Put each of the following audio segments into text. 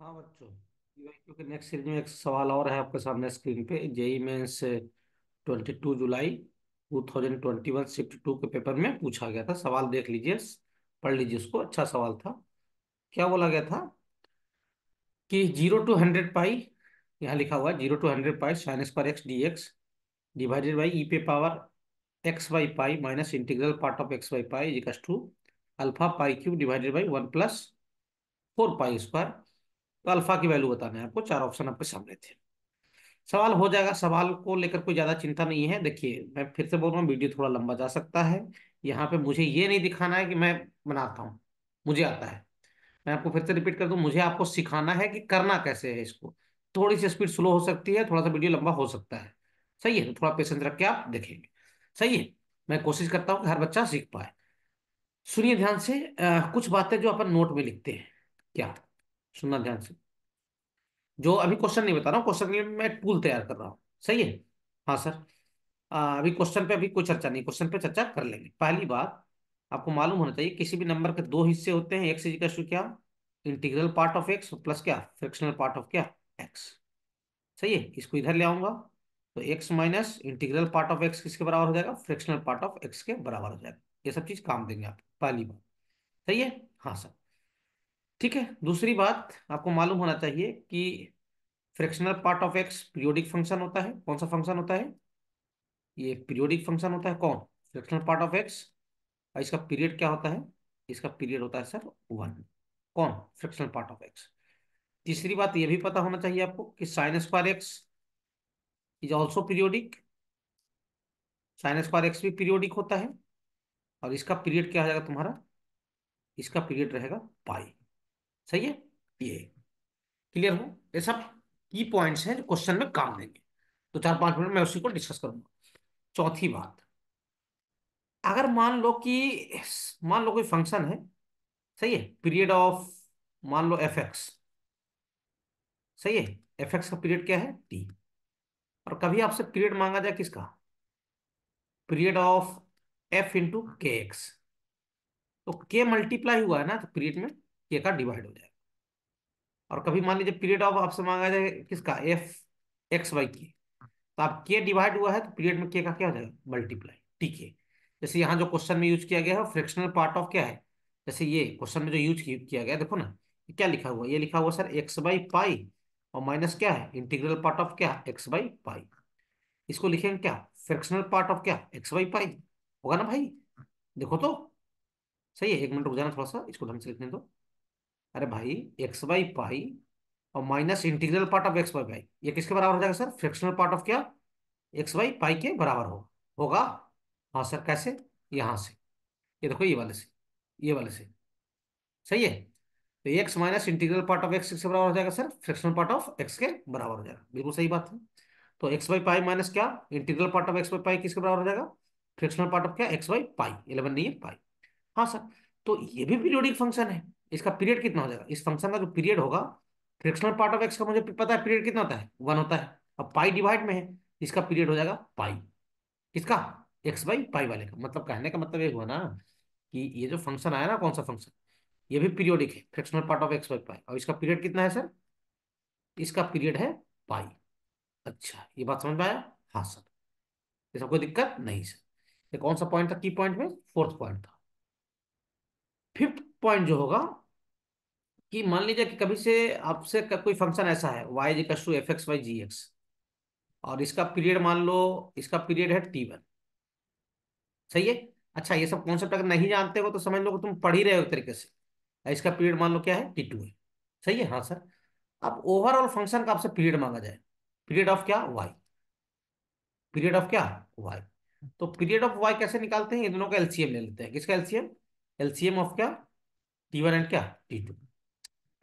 हाँ बच्चों के नेक्स्ट सीरीज में एक सवाल और है आपके सामने स्क्रीन पे जेई जुलाई शिफ्ट टू के पेपर में पूछा गया था सवाल देख लीजिए पढ़ लीजिए उसको अच्छा सवाल था क्या बोला गया था कि जीरो टू हंड्रेड पाई यहाँ लिखा हुआ है zero to hundred pi sine square x d x divided by e पे power x Y pi minus integral part of x Y pi to alpha pi cube divided by one plus four pi square तो alpha की value बताना है आपको चार option आपके सामने थे सवाल हो जाएगा सवाल को लेकर कोई ज़्यादा चिंता नहीं है देखिए मैं फिर से बोल रहा हूँ वीडियो थोड़ा लंबा जा सकता है यहाँ पे मुझे ये नहीं दिखाना है कि मैं बनाता हूँ मुझे आता है मैं आपको फिर से रिपीट कर दू मुझे आपको सिखाना है कि करना कैसे है इसको थोड़ी सी स्पीड स्लो हो सकती है थोड़ा सा वीडियो लंबा हो सकता है सही है थोड़ा पेशेंस रख के आप देखेंगे सही है मैं कोशिश करता हूँ कि हर बच्चा सीख पाए सुनिए ध्यान से आ, कुछ बातें जो अपन नोट में लिखते हैं क्या सुनना ध्यान से जो अभी क्वेश्चन नहीं बता रहा हूँ क्वेश्चन के लिए मैं टूल तैयार कर रहा हूँ सही है हाँ सर अभी क्वेश्चन पे अभी कोई चर्चा नहीं क्वेश्चन पे चर्चा कर लेंगे पहली बात आपको मालूम होना चाहिए किसी भी नंबर के दो हिस्से होते हैं एक्स इजिकल टू क्या integral part of x plus क्या फ्रिक्शनल पार्ट ऑफ क्या एक्स सही है इसको इधर ले आऊंगा तो x minus integral part of x किसके बराबर हो जाएगा फ्रिक्शनल पार्ट ऑफ एक्स के बराबर हो जाएगा ये सब चीज काम देंगे आप पहली बार सही है हाँ सर ठीक है दूसरी बात आपको मालूम होना चाहिए कि fractional part of x periodic function होता है कौन सा फंक्शन होता है ये पीरियोडिक फंक्शन होता है कौन फ्रैक्शनल पार्ट ऑफ एक्स और इसका पीरियड क्या होता है इसका पीरियड होता है सर वन कौन फ्रैक्शनल पार्ट ऑफ एक्स तीसरी बात यह भी पता होना चाहिए आपको कि sine square x is also periodic sine square x भी पीरियोडिक होता है और इसका पीरियड क्या हो जाएगा तुम्हारा इसका पीरियड रहेगा पाई सही है ये क्लियर हो ये सब की पॉइंट्स हैं जो क्वेश्चन में काम देंगे तो चार पांच मिनट में उसी को डिस्कस करूंगा चौथी बात अगर मान लो कि मान लो कोई फंक्शन है सही है पीरियड ऑफ मान लो एफ एक्स सही है एफ एक्स का पीरियड क्या है टी और कभी आपसे पीरियड मांगा जाए किसका period of f into k x तो के मल्टीप्लाई हुआ है ना तो पीरियड में के का डिवाइड हो जाएगा और कभी मान लीजिए पीरियड ऑफ आपसे मांगा जाए किसका एफ एक्स वाई के तो आप के डिवाइड हुआ है तो पीरियड में के का क्या हो जाएगा मल्टीप्लाई ठीक है जैसे यहाँ जो क्वेश्चन में यूज किया गया है फ्रैक्शनल पार्ट ऑफ क्या है जैसे ये क्वेश्चन में जो यूज किया गया देखो ना क्या लिखा हुआ ये लिखा हुआ सर एक्स बाई पाई और माइनस क्या है इंटीग्रल पार्ट ऑफ क्या एक्स बाई पाई इसको लिखेंगे क्या फ्रैक्शनल पार्ट ऑफ क्या एक्स बाई पाई होगा ना भाई देखो तो सही है एक मिनट रुक जाना थोड़ा सा इसको ढंग से लिखने दो तो. अरे भाई एक्स बाई पाई और minus integral part of x by pi ये किसके बराबर हो जाएगा सर फ्रैक्शनल पार्ट ऑफ क्या एक्स बाई पाई के बराबर हो होगा हाँ सर कैसे यहाँ से ये देखो ये वाले से ये वाले से सही है तो x minus integral part of x के बराबर हो जाएगा sir fractional part of x के बराबर हो जाएगा बिल्कुल सही बात है तो एक्स बाई पाई माइनस क्या integral part of x by pi किसके बराबर हो जाएगा फ्रैक्शनल पार्ट ऑफ क्या एक्स बाई पाई इलेवन नहीं है पाई हाँ सर तो ये भी पीरियोडिक फंक्शन है इसका पीरियड कितना हो जाएगा इस फंक्शन का जो पीरियड होगा फ्रिक्शनल पार्ट ऑफ एक्स का मुझे पता है पीरियड कितना होता है वन होता है अब पाई डिवाइड में है इसका पीरियड हो जाएगा पाई किसका एक्स बाई पाई वाले का मतलब कहने का मतलब ये हुआ ना कि ये जो फंक्शन आया ना कौन सा फंक्शन ये भी पीरियोडिक है fractional part of x by pi और इसका पीरियड कितना है सर इसका पीरियड है पाई अच्छा ये बात समझ में आया हाँ सर ये कोई दिक्कत नहीं सर ये कौन सा पॉइंट था की पॉइंट में फोर्थ पॉइंट था फिफ्थ पॉइंट जो होगा कि मान लीजिए कि कभी से आपसे कोई फंक्शन ऐसा है y g to f x y g x और इसका पीरियड मान लो इसका पीरियड है टी वन सही है अच्छा ये सब कॉन्सेप्ट अगर नहीं जानते हो तो समझ लो तुम पढ़ ही रहे हो एक तरीके से इसका पीरियड मान लो क्या है टी टू है सही है हाँ सर अब ओवरऑल फंक्शन का आपसे पीरियड मांगा जाए पीरियड ऑफ क्या वाई पीरियड ऑफ क्या वाई तो पीरियड ऑफ वाई कैसे निकालते हैं इन दोनों का एलसीएम ले लेते हैं किसका एलसीएम एलसीएम ऑफ क्या टी वन एंड क्या टी टू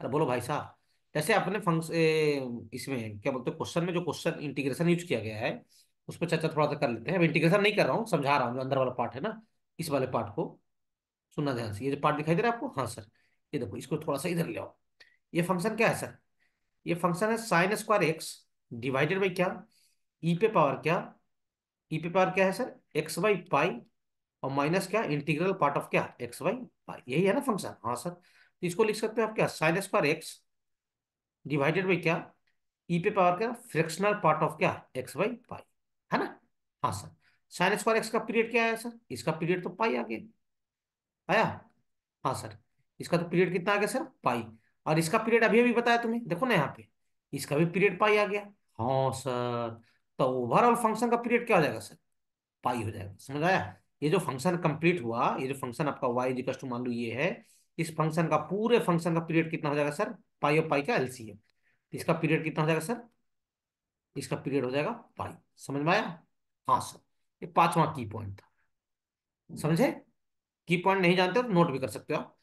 अरे बोलो भाई साहब जैसे अपने फंक्शन इसमें क्या बोलते हैं क्वेश्चन में जो क्वेश्चन इंटीग्रेशन यूज किया गया है उस पर चर्चा थोड़ा सा कर लेते हैं अब इंटीग्रेशन नहीं कर रहा हूँ समझा रहा हूँ जो अंदर वाला पार्ट है ना इस वाले पार्ट को सुनना ध्यान से ये जो पार्ट दिखाई दे रहा है आपको हाँ सर ये देखो इसको थोड़ा सा इधर ले आओ ये फंक्शन क्या है सर ये फंक्शन है sine square x divided by क्या ई पे पावर क्या ई पे पावर क्या है सर एक्स बाई पाई और माइनस क्या इंटीग्रल पार्ट ऑफ क्या एक्स बाई पाई यही है ना फंक्शन हाँ सर तो इसको लिख सकते हो आप क्या sine square x divided by क्या ई e पे पावर क्या फ्रैक्शनल पार्ट ऑफ क्या एक्स बाई पाई है ना हाँ सर साइन स्क्वायर एक्स का पीरियड क्या आया सर इसका पीरियड तो पाई आ गया आया हाँ सर इसका तो पीरियड कितना आ गया सर पाई और इसका पीरियड अभी अभी बताया तुम्हें देखो ना यहाँ पे इसका भी पीरियड पाई आ गया हाँ सर तो ओवरऑल फंक्शन का पीरियड क्या हो जाएगा सर पाई हो जाएगा समझ आया ये जो फंक्शन कंप्लीट हुआ ये जो फंक्शन आपका वाई इजिकल टू मान लो ये है इस फंक्शन का पूरे फंक्शन का पीरियड कितना हो जाएगा सर पाई और पाई का एलसीएम इसका पीरियड कितना हो जाएगा सर इसका पीरियड हो जाएगा पाई समझ में आया हाँ सर ये पांचवा की पॉइंट था समझे की पॉइंट नहीं जानते तो नोट भी कर सकते हो आप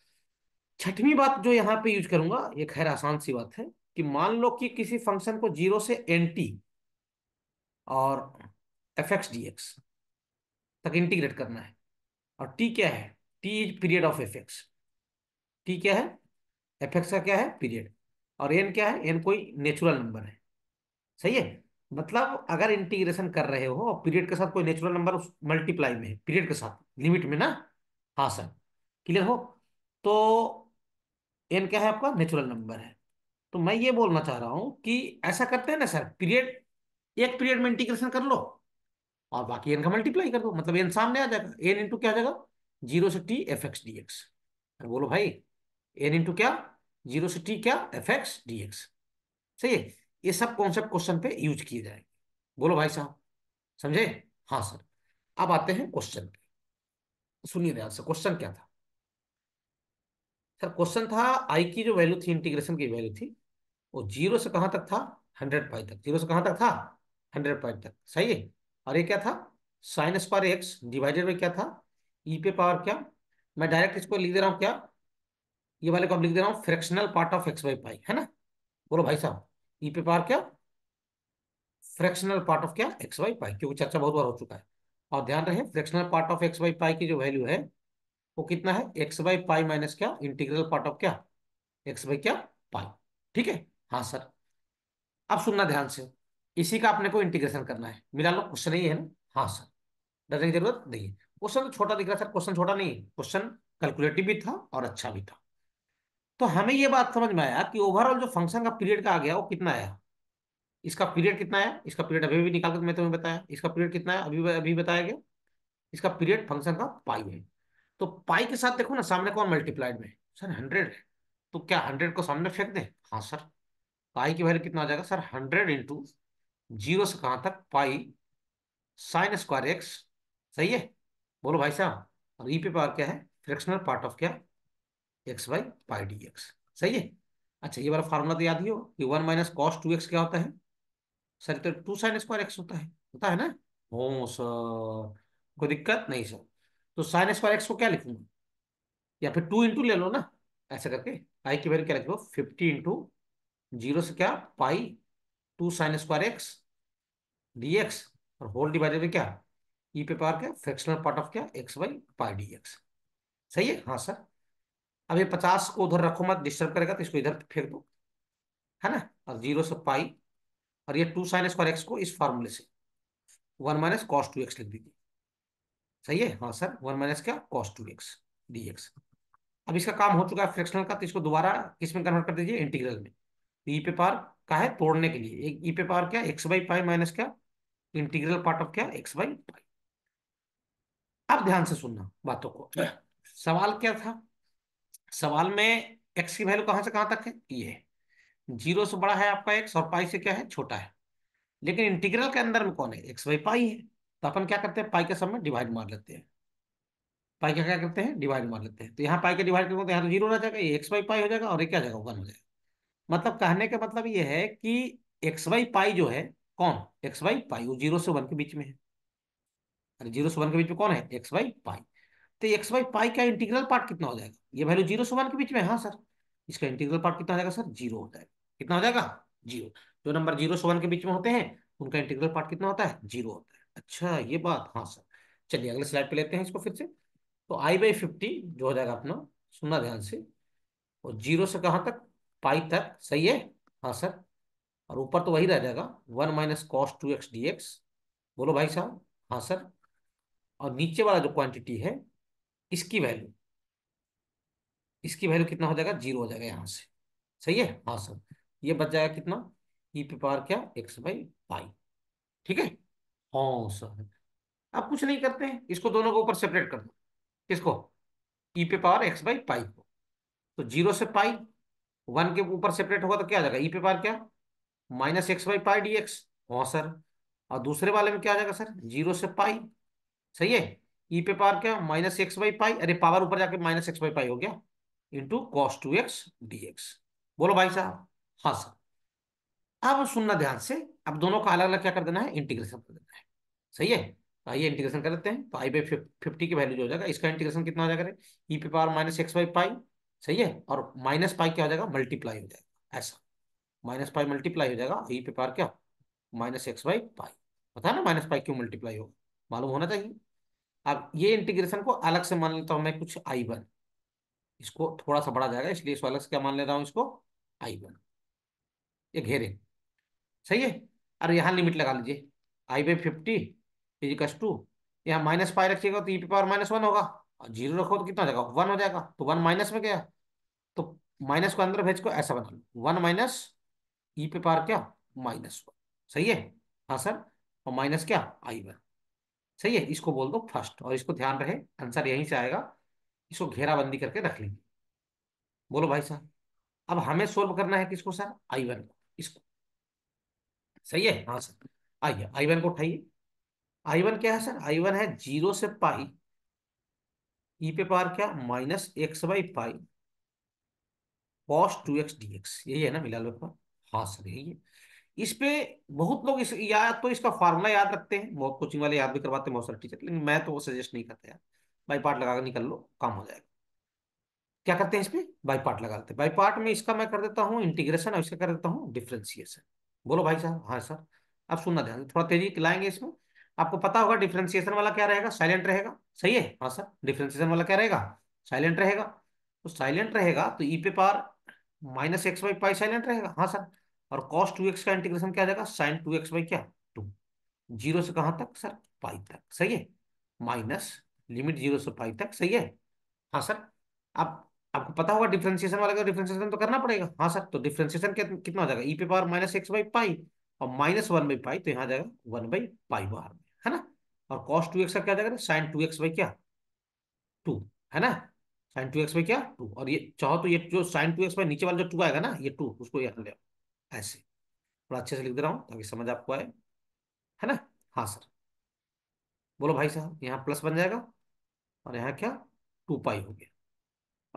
छठवीं बात जो यहाँ पे यूज करूंगा ये खैर आसान सी बात है कि मान लो कि किसी फंक्शन को जीरो से एन टी और एफ एक्स डी एक्स तक इंटीग्रेट करना है और टी क्या है t is period of f x t क्या है एफ एक्स का क्या है पीरियड और एन क्या है एन कोई नेचुरल नंबर है सही है मतलब अगर इंटीग्रेशन कर रहे हो और पीरियड के साथ कोई नेचुरल नंबर उस मल्टीप्लाई में है पीरियड के साथ लिमिट में ना हाँ सर क्लियर हो तो एन क्या है आपका नेचुरल नंबर है तो मैं ये बोलना चाह रहा हूं कि ऐसा करते हैं ना सर पीरियड एक पीरियड में इंटीग्रेशन कर लो और बाकी एन का मल्टीप्लाई कर दो मतलब एन सामने आ जाएगा एन इंटू क्या आ जाएगा जीरो से t f x d x बोलो भाई एन इंटू क्या जीरो से टी क्या एफ एक्स डी एक्स सही है ये सब कॉन्सेप्ट क्वेश्चन पे यूज किए जाएंगे बोलो भाई साहब समझे हाँ सर अब आते हैं क्वेश्चन पे सुनिए ध्यान से क्वेश्चन क्या था सर क्वेश्चन था आई की जो वैल्यू थी इंटीग्रेशन की वैल्यू थी वो जीरो से कहाँ तक था हंड्रेड पाई तक जीरो से कहाँ तक था हंड्रेड पाई तक सही है और ये क्या था sine square x divided by क्या था ई पे पावर क्या मैं डायरेक्ट इसको लिख दे रहा हूँ क्या ये वाले को अब लिख दे रहा हूँ fractional part of x by pi है ना बोलो भाई साहब ई e पे पार क्या फ्रैक्शनल पार्ट ऑफ क्या एक्स वाई पाई क्योंकि चर्चा बहुत बार हो चुका है और ध्यान रहे fractional part of x Y pi की जो वैल्यू है वो कितना है एक्स वाई पाई माइनस क्या इंटीग्रल पार्ट ऑफ क्या एक्स बाई क्या पाई ठीक है हाँ सर अब सुनना ध्यान से इसी का अपने को इंटीग्रेशन करना है मिला लो क्वेश्चन ही है ना हाँ सर डरने की जरूरत नहीं है क्वेश्चन तो छोटा दिख रहा है सर क्वेश्चन छोटा नहीं क्वेश्चन कैलकुलेटिव भी था और अच्छा भी था तो हमें यह बात समझ में आया कि ओवरऑल जो फंक्शन का पीरियड का आ गया वो कितना आया इसका पीरियड कितना है इसका पीरियड अभी भी निकाल कर तो मैं तुम्हें बताया इसका पीरियड कितना है अभी अभी बताया गया इसका पीरियड फंक्शन का पाई है तो पाई के साथ देखो ना सामने कौन मल्टीप्लाइड में सर हंड्रेड है तो क्या हंड्रेड को सामने फेंक दे हाँ सर पाई की वैल्यू कितना आ जाएगा सर हंड्रेड इंटू जीरो से कहाँ तक पाई साइन स्क्वायर एक्स सही है बोलो भाई साहब और ई e पे पावर क्या है फ्रैक्शनल पार्ट ऑफ क्या x by pi d x सही है अच्छा ये वाला फार्मूला तो याद ही हो कि one minus cos two x क्या होता है सर तो टू साइन स्क्वायर एक्स होता है होता है ना हो सर कोई दिक्कत नहीं सर तो साइन स्क्वायर एक्स को क्या लिखूंगा या फिर टू इंटू ले लो ना ऐसा करके आई की वैल्यू क्या लिख लो फिफ्टी इंटू जीरो से क्या pi two sine square x d x और होल डिवाइडेड में क्या ई पे पार क्या फ्रैक्शनल पार्ट ऑफ क्या x by pi d x सही है हाँ सर अब ये पचास को उधर रखो मत डिस्टर्ब करेगा तो इसको इधर फेंक दो है ना और जीरो से पाई और ये टू साइन स्क्वायर एक्स को इस फॉर्मूले से one minus cos two x लिख दीजिए सही है हाँ सर वन माइनस क्या cos two x d x अब इसका काम हो चुका है फ्रैक्शनल का तो इसको दोबारा किस में कन्वर्ट कर दीजिए इंटीग्रल में ई तो e पे पार का है तोड़ने के लिए एक ई e पे पार क्या एक्स बाई पाई माइनस क्या इंटीग्रल पार्ट ऑफ क्या एक्स बाई पाई अब ध्यान से सुनना बातों को हाँ। सवाल क्या था सवाल में एक्स की वैल्यू कहां से कहां तक है ये जीरो से बड़ा है आपका एक्स और पाई से क्या है छोटा है लेकिन इंटीग्रल के अंदर में कौन है एक्स बाई पाई है तो अपन क्या करते हैं पाई के सब में डिवाइड मार लेते हैं पाई का क्या करते हैं डिवाइड मार लेते हैं तो यहाँ पाई का डिवाइड करते हैं यहाँ तो जीरो रह जाएगा ये एक्स बाई पाई हो जाएगा और ये क्या जाएगा वन हो जाएगा मतलब कहने का मतलब ये है कि एक्स वाई पाई जो है कौन एक्स वाई पाई वो जीरो से वन के बीच में है अरे जीरो से वन के बीच में कौन है एक्स वाई पाई तो एक्स बाई पाई का इंटीग्रल पार्ट कितना हो जाएगा ये वैल्यू जीरो से वन के बीच में हाँ सर इसका इंटीग्रल पार्ट कितना हो जाएगा सर जीरो होता है कितना हो जाएगा जीरो जो नंबर जीरो से वन के बीच में होते हैं उनका इंटीग्रल पार्ट कितना होता है जीरो होता है अच्छा ये बात हाँ सर चलिए अगले स्लाइड पे लेते हैं इसको फिर से तो आई बाई फिफ्टी जो हो जाएगा अपना सुनना ध्यान से और जीरो से कहाँ तक पाई तक सही है हाँ सर और ऊपर तो वही रह जाएगा one minus cos two x d x बोलो भाई साहब हाँ सर और नीचे वाला जो क्वांटिटी है इसकी वैल्यू इसकी वैल्यू कितना हो जाएगा जीरो हो जाएगा यहाँ से सही है हाँ सर ये बच जाएगा कितना ई पी पार क्या एक्स बाई पाई ठीक है हाँ सर अब कुछ नहीं करते हैं इसको दोनों को ऊपर सेपरेट कर दो किसको ई पे पावर एक्स बाई पाई को तो जीरो से पाई वन के ऊपर सेपरेट होगा तो क्या आ जाएगा ई पे पावर क्या minus x by pi d x हाँ सर और दूसरे वाले में क्या आ जाएगा सर जीरो से पाई सही है ई e पे पावर क्या माइनस एक्स बाई पाई अरे पावर ऊपर जाके माइनस एक्स बाई पाई हो गया into cos two x d x बोलो भाई साहब हाँ सर अब सुनना ध्यान से अब दोनों का अलग अलग क्या कर देना है इंटीग्रेशन कर देना है सही है तो आइए इंटीग्रेशन कर लेते हैं तो आई बाई फिफ्टी की वैल्यू जो हो जाएगा इसका इंटीग्रेशन कितना हो जाएगा ई e पे power minus x by pi सही है और माइनस पाई क्या हो जाएगा मल्टीप्लाई हो जाएगा ऐसा माइनस पाई मल्टीप्लाई हो जाएगा ई e पे पावर क्या माइनस एक्स बाई पाई पता है ना माइनस पाई क्यों मल्टीप्लाई होगा मालूम होना चाहिए अब ये इंटीग्रेशन को अलग से मान लेता हूं मैं कुछ आई वन इसको थोड़ा सा बढ़ा जाएगा इसलिए इसको अलग से क्या मान ले रहा हूं इसको आई वन ये घेरे सही है अरे यहाँ लिमिट लगा लीजिए I by fifty physical to यहाँ माइनस फाइव रखिएगा तो ई पी पावर माइनस वन होगा और जीरो रखो तो कितना हो जाएगा वन हो जाएगा तो वन माइनस में गया तो माइनस को अंदर भेज को ऐसा बना लो वन माइनस ई पे पावर क्या माइनस वन सही है हाँ सर और माइनस क्या आई वन सही है इसको बोल दो फर्स्ट और इसको ध्यान रहे आंसर यहीं से आएगा इसको घेराबंदी करके रख लेंगे बोलो भाई साहब अब हमें सोल्व करना है किसको सर आई वन को इसको सही है हाँ सर आइए आई वन को उठाइए आई वन क्या है सर आई वन है जीरो से पाई ई पे पार क्या minus x by pi cos two x d x यही है ना मिला लो हाँ सर यही है इस पे बहुत लोग इस या तो इसका फार्मूला याद रखते हैं बहुत कोचिंग वाले याद भी करवाते हैं बहुत सारे टीचर लेकिन मैं तो वो सजेस्ट नहीं करता यार बाई पार्ट लगा कर निकल लो काम हो जाएगा क्या करते हैं इसमें बाई पार्ट लगा लेते हैं बाई पार्ट में इसका मैं कर देता हूँ इंटीग्रेशन और इसका कर देता हूँ डिफ्रेंसिएशन बोलो भाई साहब हाँ सर आप सुनना ध्यान थोड़ा तेजी लाएंगे इसमें आपको पता होगा डिफ्रेंसिएशन वाला क्या रहेगा साइलेंट रहेगा सही है हाँ सर डिफ्रेंसिएशन वाला क्या रहेगा साइलेंट रहेगा तो साइलेंट रहेगा तो ई e पे power minus x by pi silent रहेगा हाँ सर और cos 2x का इंटीग्रेशन क्या आ जाएगा साइन टू बाई क्या टू जीरो से कहां तक सर पाई तक सही है माइनस लिमिट जीरो से पाई तक सही है हाँ सर आप आपको पता होगा डिफरेंशिएशन वाले का डिफरेंशिएशन तो करना पड़ेगा हाँ सर तो डिफरेंशिएशन कितना हो जाएगा e पे power minus x by pi और माइनस वन बाई पाई तो यहाँ जाएगा वन बाई पाई बाहर में है ना और कॉस टू एक्स का क्या जाएगा साइन टू एक्स बाई क्या टू है ना साइन टू एक्स बाई क्या टू और ये चाहो तो ये जो साइन टू एक्स बाई नीचे वाला जो टू आएगा ना ये टू उसको यहाँ ले आओ ऐसे थोड़ा अच्छे से लिख दे रहा हूँ ताकि समझ आपको आए है ना हाँ सर बोलो भाई साहब यहाँ प्लस बन जाएगा और यहाँ क्या टू पाई हो गया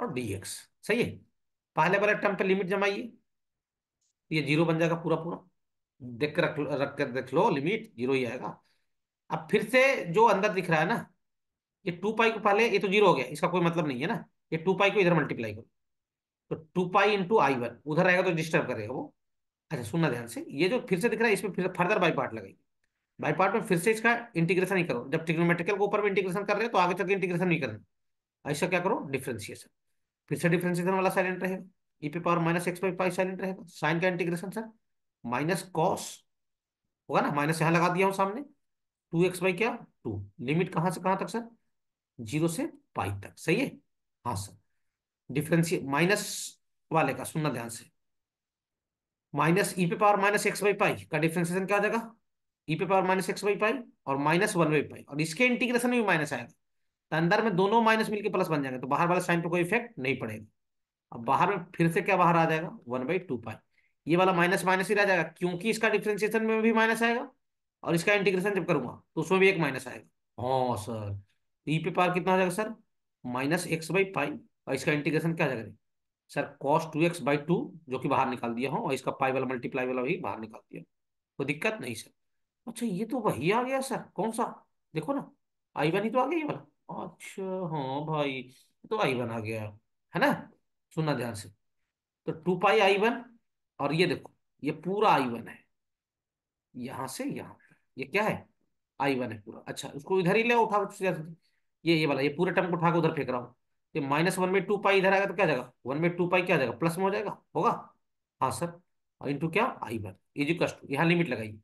और डी एक्स सही है पहले वाले टर्म पे लिमिट जमाइए ये जीरो बन जाएगा पूरा पूरा देख कर रख रख कर देख लो लिमिट जीरो ही आएगा अब फिर से जो अंदर दिख रहा है ना ये टू पाई को पहले ये तो जीरो हो गया इसका कोई मतलब नहीं है ना ये टू पाई को इधर मल्टीप्लाई करो तो two pi into I one उधर आएगा तो डिस्टर्ब करेगा वो अच्छा सुनना ध्यान से ये जो फिर से दिख रहा है इसमें फिर further by part by part by part में फिर से इसका इंटीग्रेशन ही करो जब टिक्नोमेट्रिकल को ऊपर में इंटीग्रेशन कर रहे हो तो आगे चल इंटीग्रेशन नहीं करें ऐसा क्या करो डिफ्रेंसिएशन फिर से डिफ्रेंसिएशन वाला साइलेंट रहेगा ई पे power minus x by pi silent रहेगा साइन का इंटीग्रेशन सर माइनस कॉस होगा ना माइनस यहाँ लगा दिया हूँ सामने टू एक्स बाई क्या टू लिमिट कहाँ से कहाँ तक सर जीरो से पाई तक सही है हाँ सर डिफ्रेंसिए माइनस वाले का सुनना ध्यान से माइनस ई e पे power minus x by pi का डिफ्रेंसिएशन क्या हो जाएगा ई e पे power minus x by pi और माइनस वन बाई पाई और इसके इंटीग्रेशन में भी माइनस आएगा तो अंदर में दोनों माइनस मिलकर प्लस बन जाएंगे तो बाहर वाला साइन पे कोई इफेक्ट नहीं पड़ेगा अब बाहर में फिर से क्या बाहर आ जाएगा वन बाई टू पाई ये वाला माइनस माइनस ही रह जाएगा क्योंकि इसका डिफ्रेंसिएशन में भी माइनस आएगा और इसका इंटीग्रेशन जब करूंगा तो उसमें भी एक माइनस आएगा हाँ सर ई पे पावर कितना हो जाएगा sir minus x by pi और इसका इंटीग्रेशन क्या हो जाएगा sir cos two x by two जो कि बाहर निकाल दिया हूँ और इसका पाई वाला मल्टीप्लाई वाला भी बाहर निकाल दिया कोई दिक्कत नहीं सर अच्छा ये तो वही आ गया सर कौन सा देखो ना आई वन ही तो आ गया ये वाला अच्छा हाँ भाई तो आई वन आ गया है ना सुनना ध्यान से तो टू पाई आई वन और ये देखो ये पूरा आई वन है यहाँ से यहाँ ये क्या है आई वन है पूरा अच्छा उसको इधर ही ले उठा ये ये वाला ये पूरे टर्म को उठा के उधर फेंक रहा हूँ ये माइनस वन में टू पाई इधर आएगा तो क्या जाएगा वन में टू पाई क्या जाएगा प्लस में हो जाएगा होगा हाँ सर और इंटू क्या I one is equal to यहाँ लिमिट लगाइए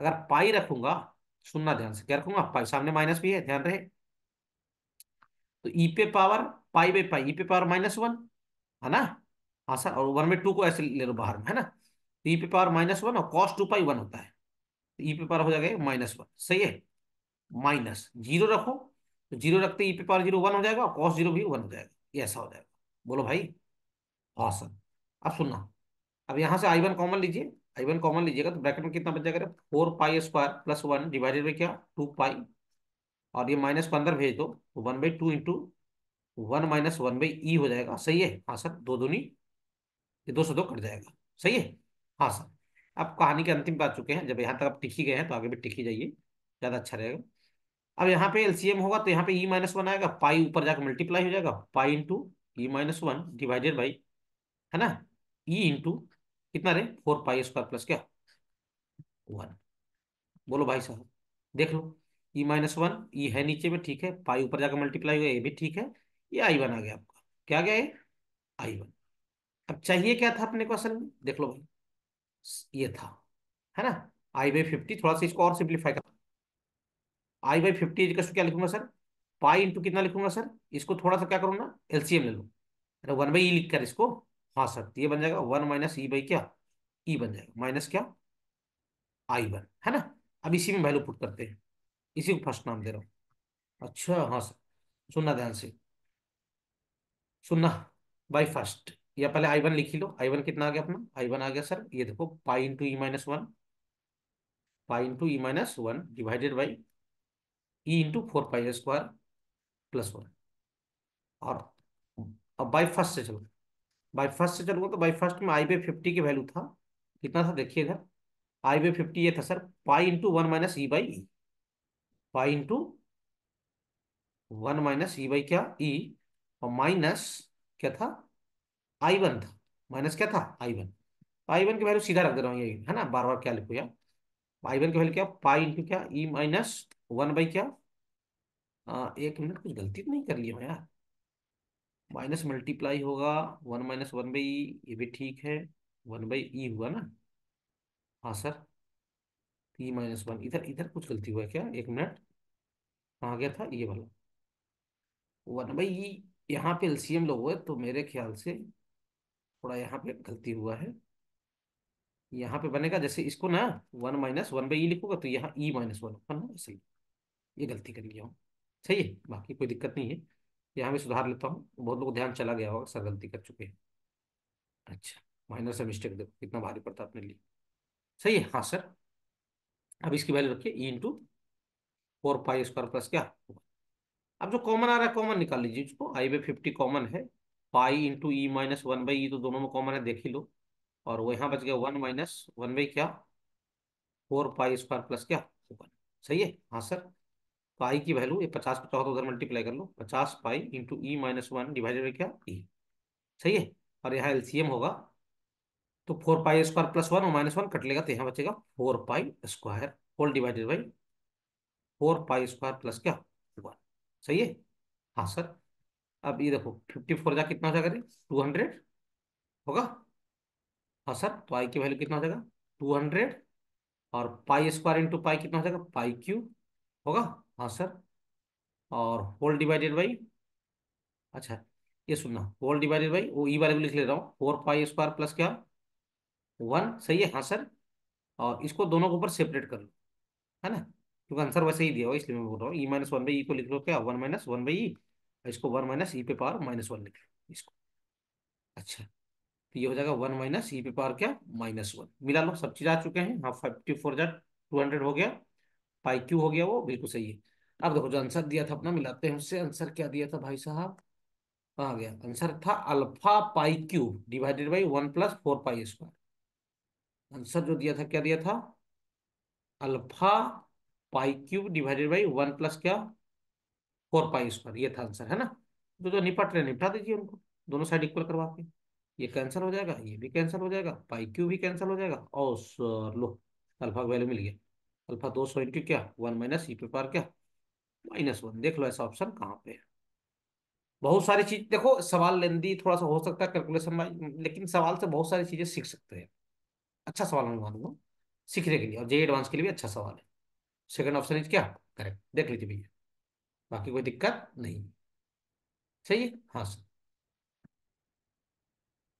अगर पाई रखूंगा सुनना ध्यान से क्या रखूंगा पाई सामने माइनस भी है ध्यान रहे तो ई e पे power pi by pi e e पे पावर माइनस वन है ना हाँ सर और वन में टू को ऐसे ले लो बाहर में है ना तो ई e पे पावर माइनस वन और कॉस टू पाई वन होता है तो ई पे पावर हो जाएगा माइनस वन सही है माइनस जीरो रखो तो जीरो रखते ई पे e पावर जीरो वन हो जाएगा कॉस जीरो भी वन हो जाएगा ये ऐसा हो जाएगा बोलो भाई ऑसन अब सुनना अब यहाँ से आई वन कॉमन लीजिए आई वन कॉमन लीजिएगा तो ब्रैकेट में कितना बच जाएगा four pi square plus one divided by क्या टू पाई और ये माइनस पंद्रह भेज दो तो one by two into one minus one by e हो जाएगा सही है हाँ सर दो दूनी ये दो सौ दो कट जाएगा सही है हाँ सर अब कहानी के अंतिम पे आ चुके हैं जब यहाँ तक आप टिकी गए हैं तो आगे भी टिकी जाइए ज़्यादा अच्छा रहेगा अब यहाँ पे एलसीएम होगा तो यहाँ पे ई माइनस वन आएगा पाई ऊपर जाकर मल्टीप्लाई हो जाएगा pi into e minus one divided by है ना ई e इंटू कितना रे फोर पाई स्क्वायर प्लस क्या वन बोलो भाई साहब देख लो ई माइनस वन ई है नीचे में ठीक है पाई ऊपर जाकर मल्टीप्लाई हुआ ये भी ठीक है ये आई वन आ गया आपका क्या गया ये आई वन अब चाहिए क्या था अपने क्वेश्चन में देख लो भाई ये था है ना आई बाई फिफ्टी थोड़ा सा इसको और सिंप्लीफाई कर आई बाई फिफ्टी इजिकल्स क्या लिखूंगा सर पाई इंटू कितना लिखूंगा सर इसको थोड़ा सा क्या करूंगा एलसीएम ले लू अरे वन बाई ई e लिखकर इसको हाँ सर ये बन जाएगा वन माइनस ई बाई क्या ई e बन जाएगा माइनस क्या आई वन है ना अब इसी में वैल्यू पुट करते हैं इसी को फर्स्ट नाम दे रहा हूँ अच्छा हाँ सर सुनना ध्यान से सुनना बाई फर्स्ट या पहले आई वन लिखी लो आई वन कितना आ गया अपना आई वन आ गया सर ये देखो pi into e minus one pi into e minus one divided by e into 4 pi square plus one और अब बाई फर्स्ट से चलो बाई फर्स्ट से चलो तो बाई फर्स्ट में आई बे फिफ्टी की वैल्यू था कितना था देखिए इधर आई बे फिफ्टी ये था sir pi into one minus e by e pi into one minus e by क्या ई e। और माइनस क्या था आई वन था माइनस क्या था आई वन आई वन की वैल्यू सीधा रख दे रहा हूँ ये है ना बार बार क्या लिखो यार आई वन की वैल्यू क्या पाई इंटू क्या ई माइनस वन बाई क्या आ, एक मिनट कुछ गलती तो नहीं कर लिया यार माइनस मल्टीप्लाई होगा वन माइनस वन बाई ये भी ठीक है वन बाई ई हुआ ना हाँ सर ई माइनस वन इधर इधर कुछ गलती हुआ क्या एक मिनट कहाँ गया था ये वाला वन बाई ई यहाँ पे एलसीएम लोग हुए तो मेरे ख्याल से थोड़ा यहाँ पे गलती हुआ है यहाँ पे बनेगा जैसे इसको ना one minus one by e लिखोगा तो यहाँ ई माइनस वन सही ये गलती कर लिया हूँ सही है बाकी कोई दिक्कत नहीं है यहाँ मैं सुधार लेता हूँ बहुत लोग ध्यान चला गया होगा सर गलती कर चुके हैं अच्छा माइनर से मिस्टेक देखो कितना भारी पड़ता है अपने लिए सही है हाँ सर अब इसकी वैल्यू रखिए e into four pi square plus क्या अब जो कॉमन आ रहा है कॉमन निकाल लीजिए उसको आई बे फिफ्टी कॉमन है pi into e minus one by e तो दोनों में कॉमन है देख ही लो और वो यहाँ बच गया वन माइनस वन बाई क्या फोर पाई स्क्वायर प्लस क्या सही है हाँ सर तो आई की वैल्यू ये पचास को चाहो तो उधर मल्टीप्लाई कर लो पचास pi into e minus one divided by क्या ई e। सही है और यहाँ एम होगा तो four pi square plus one और माइनस वन कट लेगा तो यहाँ बचेगा four pi square whole divided by four pi square plus क्या वन सही है हाँ सर अब ये देखो फिफ्टी फोर जा कितना हो जाएगा टू हंड्रेड होगा हाँ सर तो आई की वैल्यू कितना हो जाएगा टू हंड्रेड और पाई स्क्वायर इंटू पाई कितना हो जाएगा पाई क्यू होगा हाँ सर और होल डिवाइडेड बाई अच्छा ये सुनना होल डिवाइडेड बाई वो ई e वाले को लिख ले रहा हूँ फोर पाई स्क्वायर प्लस क्या वन सही है हाँ सर और इसको दोनों के ऊपर सेपरेट कर लो है ना क्योंकि आंसर वैसे ही दिया हुआ इसलिए मैं बोल रहा हूँ e minus one by e को लिख लो क्या one minus one by e इसको वन माइनस ई पे पावर माइनस वन लिख लो इसको अच्छा तो ये हो जाएगा वन माइनस ई पे पावर क्या माइनस वन मिला लो सब चीज़ आ चुके हैं हाँ फिफ्टी फोर हजार टू हंड्रेड हो गया पाई क्यू हो गया वो बिल्कुल सही है अब देखो जो आंसर दिया था अपना मिलाते हैं उससे आंसर क्या दिया था भाई साहब कहा गया आंसर था alpha pi q divided by one plus four pi square answer जो दिया था क्या दिया था alpha pi q divided by one plus क्या फोर पाई स्क्वायर ये था आंसर है ना जो तो जो निपट रहे निपटा दीजिए उनको दोनों साइड इक्वल करवा के ये कैंसिल हो जाएगा ये भी कैंसिल हो जाएगा पाई क्यू भी कैंसिल हो जाएगा और लो अल्फा वैल्यू मिल गया अल्फा दो सौ इंटू क्या वन माइनस ई पे पार क्या माइनस वन देख लो ऐसा ऑप्शन कहाँ पे है बहुत सारी चीज देखो सवाल लेंदी थोड़ा सा हो सकता है कैलकुलेशन में लेकिन सवाल से बहुत सारी चीजें सीख सकते हैं अच्छा सवाल मैं मानूंगा सीखने के लिए और जे एडवांस के लिए भी अच्छा सवाल है सेकंड ऑप्शन इज क्या करेक्ट देख लीजिए भैया बाकी कोई दिक्कत नहीं सही है हाँ सर